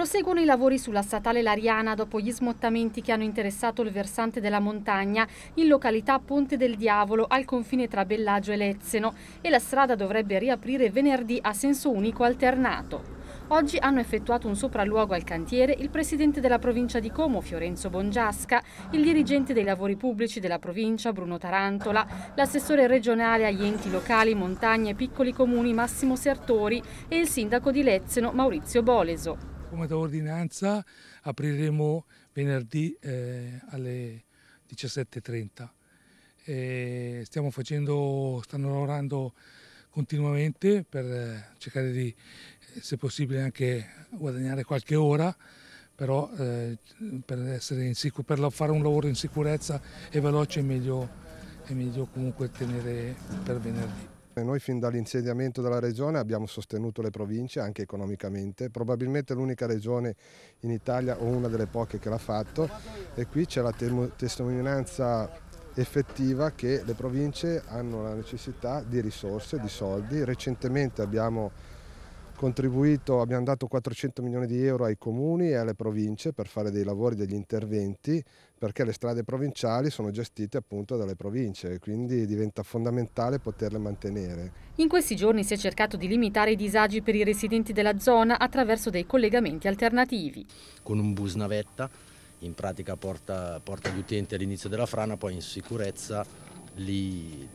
Proseguono i lavori sulla statale Lariana dopo gli smottamenti che hanno interessato il versante della montagna in località Ponte del Diavolo al confine tra Bellagio e Lezzeno e la strada dovrebbe riaprire venerdì a senso unico alternato. Oggi hanno effettuato un sopralluogo al cantiere il presidente della provincia di Como, Fiorenzo Bongiasca, il dirigente dei lavori pubblici della provincia, Bruno Tarantola, l'assessore regionale agli enti locali, montagne e piccoli comuni, Massimo Sertori e il sindaco di Lezzeno, Maurizio Boleso. Come da ordinanza apriremo venerdì eh, alle 17.30. E stiamo facendo, stanno lavorando continuamente per eh, cercare di, eh, se possibile, anche guadagnare qualche ora, però eh, per, sicuro, per, fare un lavoro in sicurezza e veloce è meglio, è meglio comunque tenere per venerdì sempre. Noi fin dall'insediamento della regione abbiamo sostenuto le province anche economicamente, probabilmente l'unica regione in Italia o una delle poche che l'ha fatto e qui c'è la testimonianza effettiva che le province hanno la necessità di risorse, di soldi. Recentemente abbiamo contribuito, abbiamo dato 400 milioni di euro ai comuni e alle province per fare dei lavori, degli interventi, perché le strade provinciali sono gestite appunto dalle province e quindi diventa fondamentale poterle mantenere. In questi giorni si è cercato di limitare i disagi per i residenti della zona attraverso dei collegamenti alternativi. Con un bus navetta, in pratica porta, porta gli utenti all'inizio della frana, poi in sicurezza li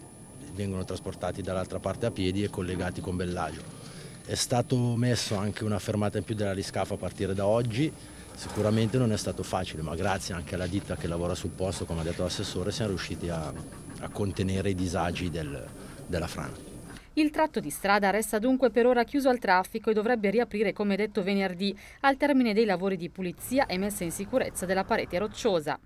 vengono trasportati dall'altra parte a piedi e collegati con Bellagio. È stato messo anche una fermata in più della riscafo a partire da oggi, sicuramente non è stato facile, ma grazie anche alla ditta che lavora sul posto, come ha detto l'assessore, siamo riusciti a, a contenere i disagi del, della frana. Il tratto di strada resta dunque per ora chiuso al traffico e dovrebbe riaprire come detto venerdì al termine dei lavori di pulizia e messa in sicurezza della parete rocciosa.